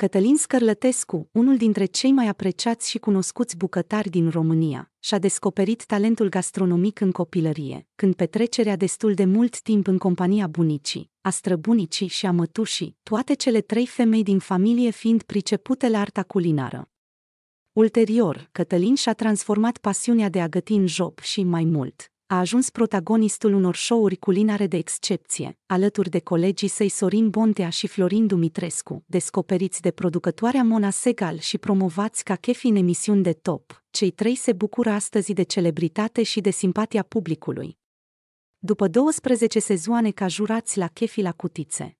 Cătălin Scărlătescu, unul dintre cei mai apreciați și cunoscuți bucătari din România, și-a descoperit talentul gastronomic în copilărie, când petrecerea destul de mult timp în compania bunicii, a străbunicii și a mătușii, toate cele trei femei din familie fiind pricepute la arta culinară. Ulterior, Cătălin și-a transformat pasiunea de a găti în job și, mai mult, a ajuns protagonistul unor show-uri culinare de excepție, alături de colegii săi Sorin Bontea și Florin Dumitrescu, descoperiți de producătoarea Mona Segal și promovați ca chefi în emisiuni de top. Cei trei se bucură astăzi de celebritate și de simpatia publicului. După 12 sezoane ca jurați la chefi la cutițe.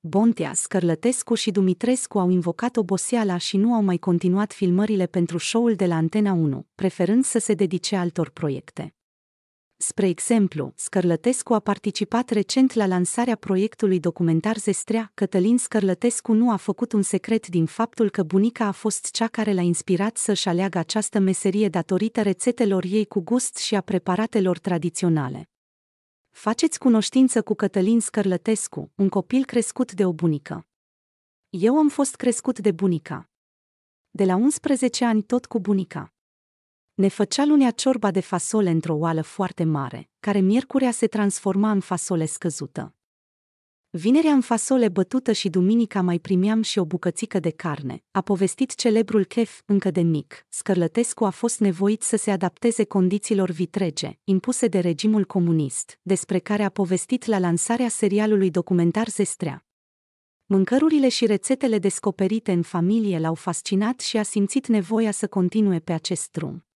Bontea, Scărlătescu și Dumitrescu au invocat oboseala și nu au mai continuat filmările pentru show-ul de la Antena 1, preferând să se dedice altor proiecte. Spre exemplu, Scărlătescu a participat recent la lansarea proiectului documentar Zestrea. Cătălin Scărlătescu nu a făcut un secret din faptul că bunica a fost cea care l-a inspirat să-și aleagă această meserie datorită rețetelor ei cu gust și a preparatelor tradiționale. Faceți cunoștință cu Cătălin Scărlătescu, un copil crescut de o bunică. Eu am fost crescut de bunica. De la 11 ani tot cu bunica. Ne făcea lunea ciorba de fasole într-o oală foarte mare, care miercurea se transforma în fasole scăzută. Vinerea în fasole bătută și duminica mai primeam și o bucățică de carne, a povestit celebrul chef încă de mic. Scărlătescu a fost nevoit să se adapteze condițiilor vitrege, impuse de regimul comunist, despre care a povestit la lansarea serialului documentar Zestrea. Mâncărurile și rețetele descoperite în familie l-au fascinat și a simțit nevoia să continue pe acest drum.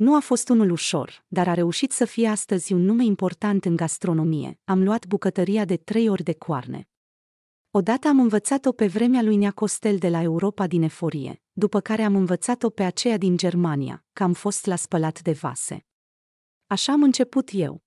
Nu a fost unul ușor, dar a reușit să fie astăzi un nume important în gastronomie. Am luat bucătăria de trei ori de coarne. Odată am învățat-o pe vremea lui Nea Costel de la Europa din eforie, după care am învățat-o pe aceea din Germania, că am fost la spălat de vase. Așa am început eu.